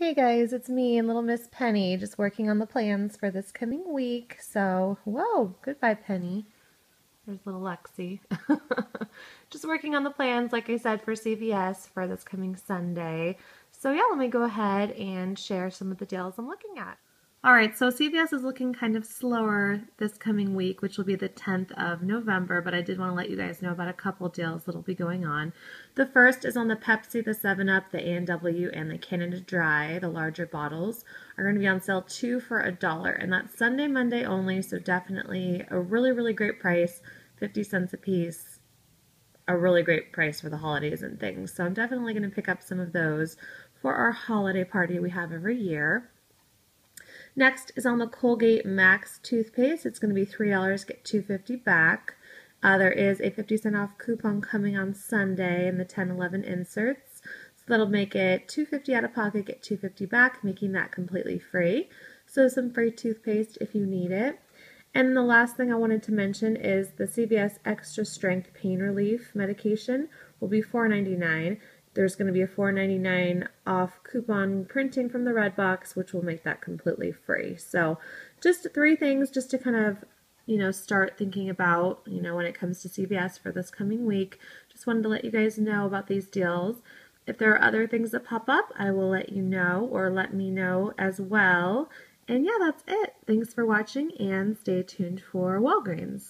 Hey guys, it's me and little Miss Penny just working on the plans for this coming week. So, whoa, goodbye Penny. There's little Lexi. just working on the plans, like I said, for CVS for this coming Sunday. So yeah, let me go ahead and share some of the deals I'm looking at. All right, so CVS is looking kind of slower this coming week, which will be the 10th of November, but I did want to let you guys know about a couple deals that'll be going on. The first is on the Pepsi, the 7-Up, the A&W, and the Canada Dry. The larger bottles are going to be on sale two for a dollar, and that's Sunday, Monday only, so definitely a really, really great price, 50 cents a piece a really great price for the holidays and things. So I'm definitely going to pick up some of those for our holiday party we have every year. Next is on the Colgate Max toothpaste. It's going to be $3, get 250 back. Uh, there is a 50 cent off coupon coming on Sunday in the 10-11 inserts. So that'll make it 250 out of pocket, get 250 back, making that completely free. So some free toothpaste if you need it. And the last thing I wanted to mention is the CVS Extra Strength Pain Relief medication will be $4.99 there's going to be a $4.99 off coupon printing from the red box, which will make that completely free. So just three things just to kind of, you know, start thinking about, you know, when it comes to CVS for this coming week. Just wanted to let you guys know about these deals. If there are other things that pop up, I will let you know or let me know as well. And yeah, that's it. Thanks for watching and stay tuned for Walgreens.